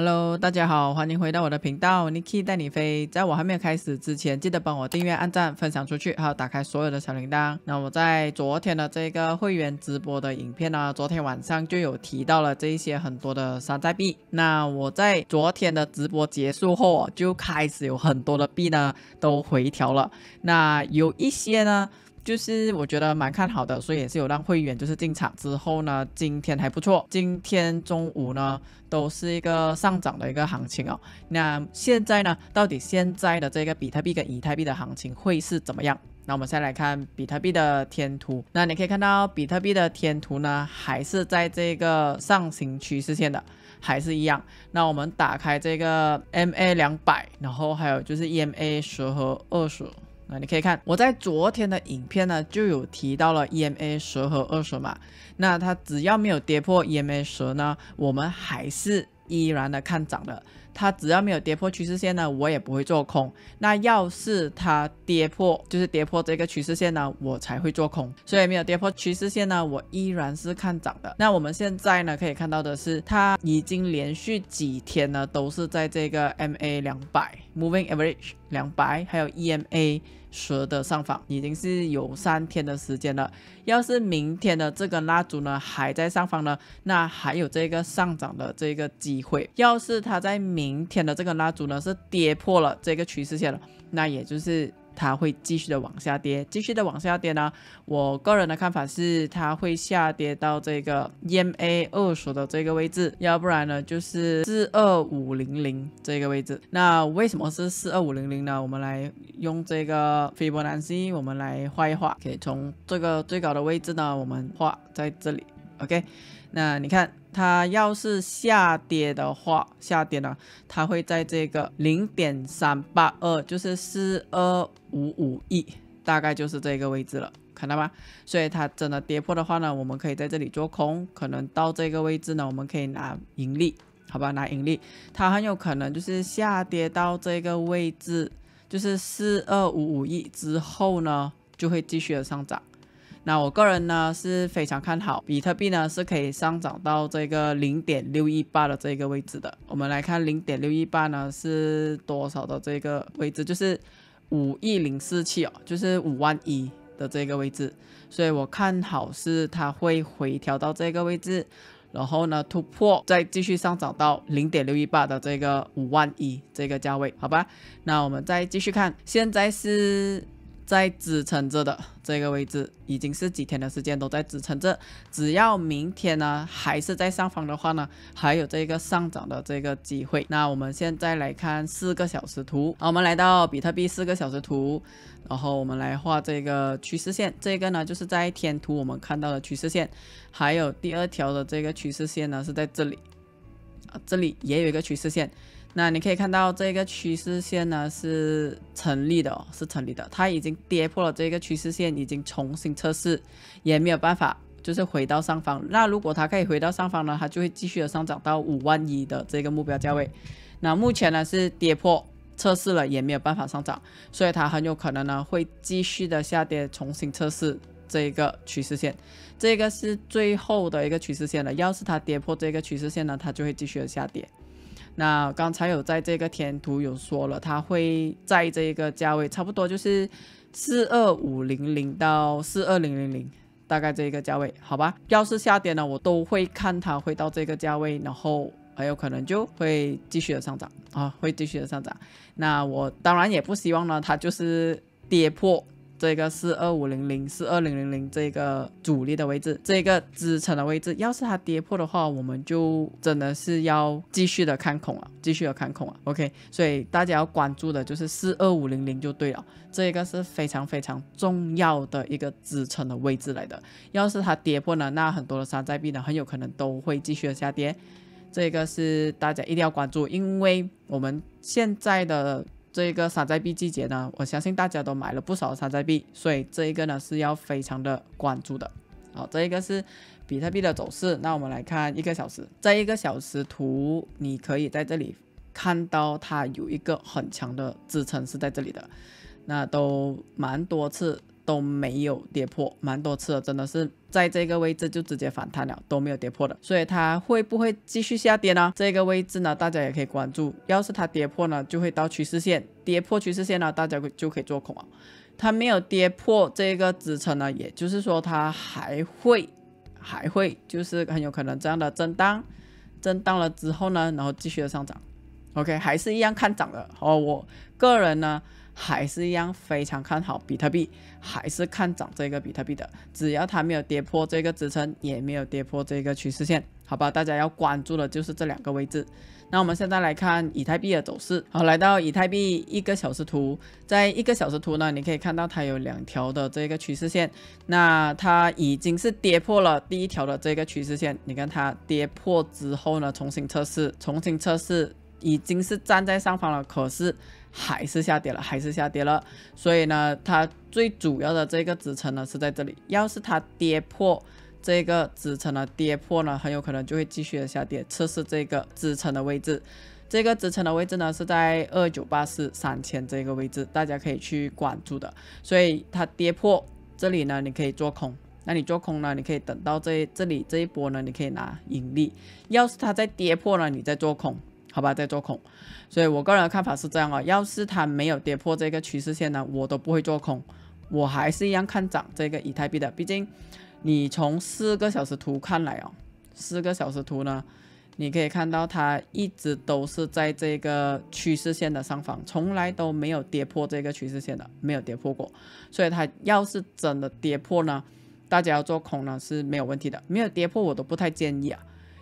Hello，大家好，欢迎回到我的频道，Niki 带你飞。在我还没有开始之前，记得帮我订阅、按赞、分享出去，还有打开所有的小铃铛。那我在昨天的这个会员直播的影片呢，昨天晚上就有提到了这一些很多的山寨币。那我在昨天的直播结束后，就开始有很多的币呢都回调了。那有一些呢。就是我觉得蛮看好的，所以也是有让会员就是进场之后呢，今天还不错，今天中午呢都是一个上涨的一个行情哦。那现在呢，到底现在的这个比特币跟以太币的行情会是怎么样？那我们先来看比特币的天图，那你可以看到比特币的天图呢还是在这个上行趋势线的，还是一样。那我们打开这个 MA 两百，然后还有就是 EMA 十和二十。那你可以看，我在昨天的影片呢，就有提到了 EMA 十和二十嘛。那它只要没有跌破 EMA 十呢，我们还是依然的看涨的。它只要没有跌破趋势线呢，我也不会做空。那要是它跌破，就是跌破这个趋势线呢，我才会做空。所以没有跌破趋势线呢，我依然是看涨的。那我们现在呢，可以看到的是，它已经连续几天呢，都是在这个 MA 两百，Moving Average 两百，还有 EMA。蛇的上方，已经是有三天的时间了。要是明天的这根蜡烛呢还在上方呢，那还有这个上涨的这个机会。要是它在明天的这个蜡烛呢是跌破了这个趋势线了，那也就是。它会继续的往下跌，继续的往下跌呢。我个人的看法是，它会下跌到这个 EMA 二手的这个位置，要不然呢就是四二五零零这个位置。那为什么是四二五零零呢？我们来用这个斐波那契，我们来画一画。可以从这个最高的位置呢，我们画在这里，OK。那你看，它要是下跌的话，下跌呢，它会在这个零点三八二，就是四二五五亿，大概就是这个位置了，看到吗？所以它真的跌破的话呢，我们可以在这里做空，可能到这个位置呢，我们可以拿盈利，好吧，拿盈利，它很有可能就是下跌到这个位置，就是四二五五亿之后呢，就会继续的上涨。那我个人呢是非常看好比特币呢，是可以上涨到这个零点六一八的这个位置的。我们来看零点六一八呢是多少的这个位置，就是五亿零四七哦，就是五万一的这个位置。所以我看好是它会回调到这个位置，然后呢突破再继续上涨到零点六一八的这个五万一这个价位，好吧？那我们再继续看，现在是。在支撑着的这个位置，已经是几天的时间都在支撑着。只要明天呢还是在上方的话呢，还有这个上涨的这个机会。那我们现在来看四个小时图，啊，我们来到比特币四个小时图，然后我们来画这个趋势线。这个呢就是在天图我们看到的趋势线，还有第二条的这个趋势线呢是在这里啊，这里也有一个趋势线。那你可以看到这个趋势线呢是成立的哦，是成立的，它已经跌破了这个趋势线，已经重新测试，也没有办法就是回到上方。那如果它可以回到上方呢，它就会继续的上涨到五万一的这个目标价位。那目前呢是跌破测试了，也没有办法上涨，所以它很有可能呢会继续的下跌，重新测试这一个趋势线。这个是最后的一个趋势线了，要是它跌破这个趋势线呢，它就会继续的下跌。那刚才有在这个天图有说了，它会在这一个价位，差不多就是四二五零零到四二零零零，大概这个价位，好吧？要是下跌呢，我都会看它会到这个价位，然后很有可能就会继续的上涨啊，会继续的上涨。那我当然也不希望呢，它就是跌破。这个是二五零零，四二零零零这个主力的位置，这个支撑的位置。要是它跌破的话，我们就真的是要继续的看空了，继续的看空了。OK，所以大家要关注的就是四二五零零就对了，这个是非常非常重要的一个支撑的位置来的。要是它跌破了，那很多的山寨币呢，很有可能都会继续的下跌。这个是大家一定要关注，因为我们现在的。这一个山寨币季节呢，我相信大家都买了不少山寨币，所以这一个呢是要非常的关注的。好，这一个是比特币的走势，那我们来看一个小时。这一个小时图，你可以在这里看到它有一个很强的支撑是在这里的，那都蛮多次。都没有跌破，蛮多次的，真的是在这个位置就直接反弹了，都没有跌破的，所以它会不会继续下跌呢？这个位置呢，大家也可以关注，要是它跌破呢，就会到趋势线，跌破趋势线呢，大家就可以做空啊。它没有跌破这个支撑呢，也就是说它还会，还会，就是很有可能这样的震荡，震荡了之后呢，然后继续的上涨。OK，还是一样看涨的哦，我个人呢。还是一样，非常看好比特币，还是看涨这个比特币的。只要它没有跌破这个支撑，也没有跌破这个趋势线，好吧，大家要关注的就是这两个位置。那我们现在来看以太币的走势，好，来到以太币一个小时图，在一个小时图呢，你可以看到它有两条的这个趋势线，那它已经是跌破了第一条的这个趋势线，你看它跌破之后呢，重新测试，重新测试。已经是站在上方了，可是还是下跌了，还是下跌了。所以呢，它最主要的这个支撑呢是在这里。要是它跌破这个支撑呢，跌破呢，很有可能就会继续的下跌，测试这个支撑的位置。这个支撑的位置呢是在二九八四三千这个位置，大家可以去关注的。所以它跌破这里呢，你可以做空。那你做空呢，你可以等到这这里这一波呢，你可以拿盈利。要是它再跌破呢，你再做空。好吧，在做空，所以我个人的看法是这样啊，要是它没有跌破这个趋势线呢，我都不会做空，我还是一样看涨这个以太币的。毕竟你从四个小时图看来哦，四个小时图呢，你可以看到它一直都是在这个趋势线的上方，从来都没有跌破这个趋势线的，没有跌破过。所以它要是真的跌破呢，大家要做空呢是没有问题的，没有跌破我都不太建议啊。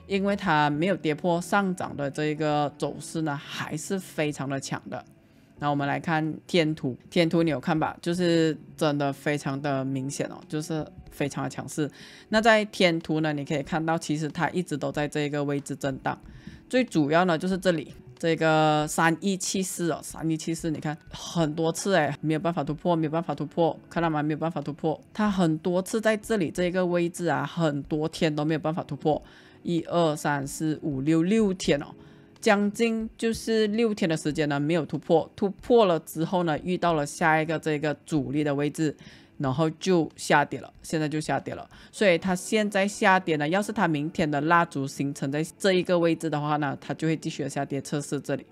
因为它没有跌破上涨的这一个走势呢，还是非常的强的。那我们来看天图，天图你有看吧？就是真的非常的明显哦，就是非常的强势。那在天图呢，你可以看到，其实它一直都在这个位置震荡，最主要呢就是这里。这个三一七四哦，三一七四，你看很多次哎，没有办法突破，没有办法突破，看到吗？没有办法突破，它很多次在这里这个位置啊，很多天都没有办法突破，一二三四五六六天哦，将近就是六天的时间呢，没有突破，突破了之后呢，遇到了下一个这个阻力的位置。然后就下跌了，现在就下跌了，所以它现在下跌呢，要是它明天的蜡烛形成在这一个位置的话呢，它就会继续的下跌测试这里，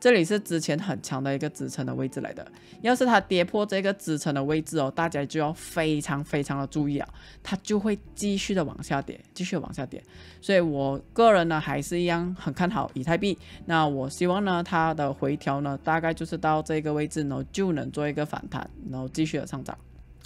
这里是之前很强的一个支撑的位置来的。要是它跌破这个支撑的位置哦，大家就要非常非常的注意啊，它就会继续的往下跌，继续往下跌。所以我个人呢还是一样很看好以太币。那我希望呢它的回调呢大概就是到这个位置，然后就能做一个反弹，然后继续的上涨。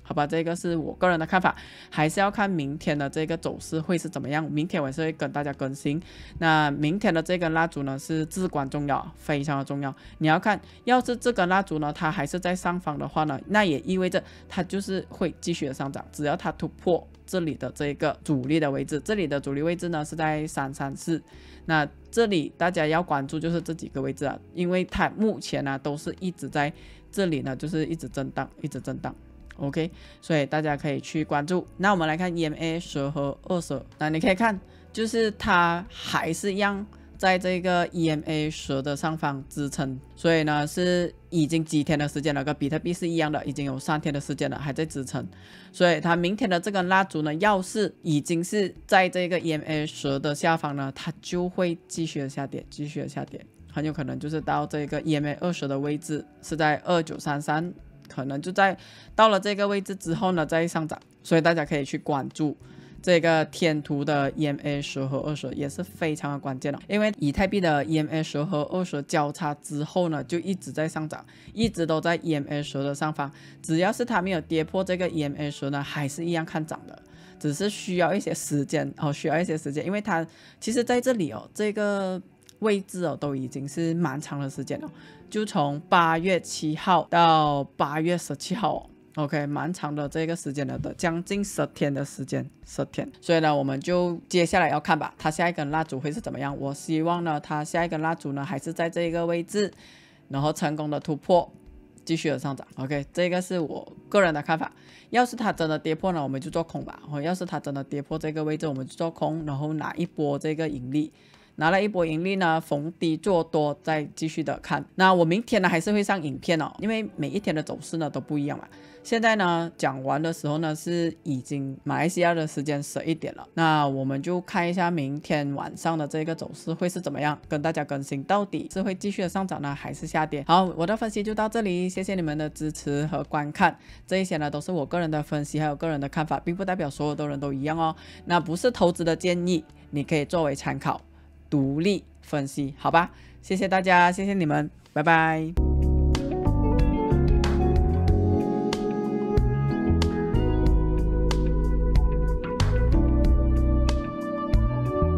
好吧，这个是我个人的看法，还是要看明天的这个走势会是怎么样。明天我是会跟大家更新。那明天的这根蜡烛呢是至关重要，非常的重要。你要看，要是这根蜡烛呢它还是在上方的话呢，那也意味着它就是会继续的上涨。只要它突破这里的这个主力的位置，这里的主力位置呢是在三三四。那这里大家要关注就是这几个位置啊，因为它目前呢都是一直在这里呢就是一直震荡，一直震荡。OK，所以大家可以去关注。那我们来看 EMA 十和二十，那你可以看，就是它还是一样在这个 EMA 十的上方支撑，所以呢是已经几天的时间了，跟比特币是一样的，已经有三天的时间了，还在支撑。所以它明天的这根蜡烛呢，要是已经是在这个 EMA 十的下方呢，它就会继续的下跌，继续的下跌，很有可能就是到这个 EMA 二十的位置是在二九三三。可能就在到了这个位置之后呢，再上涨，所以大家可以去关注这个天图的 EMA 十和二十也是非常的关键了，因为以太币的 EMA 十和二十交叉之后呢，就一直在上涨，一直都在 EMA 十的上方，只要是它没有跌破这个 EMA 十呢，还是一样看涨的，只是需要一些时间哦，需要一些时间，因为它其实在这里哦，这个。位置哦，都已经是蛮长的时间了，就从八月七号到八月十七号，OK，蛮长的这个时间了，的将近十天的时间，十天。所以呢，我们就接下来要看吧，它下一根蜡烛会是怎么样？我希望呢，它下一根蜡烛呢还是在这个位置，然后成功的突破，继续的上涨。OK，这个是我个人的看法。要是它真的跌破呢，我们就做空吧。哦，要是它真的跌破这个位置，我们就做空，然后拿一波这个盈利。拿了一波盈利呢，逢低做多，再继续的看。那我明天呢，还是会上影片哦，因为每一天的走势呢都不一样嘛。现在呢讲完的时候呢，是已经马来西亚的时间十一点了。那我们就看一下明天晚上的这个走势会是怎么样，跟大家更新到底，是会继续的上涨呢，还是下跌？好，我的分析就到这里，谢谢你们的支持和观看。这一些呢都是我个人的分析，还有个人的看法，并不代表所有的人都一样哦。那不是投资的建议，你可以作为参考。独立分析，好吧，谢谢大家，谢谢你们，拜拜。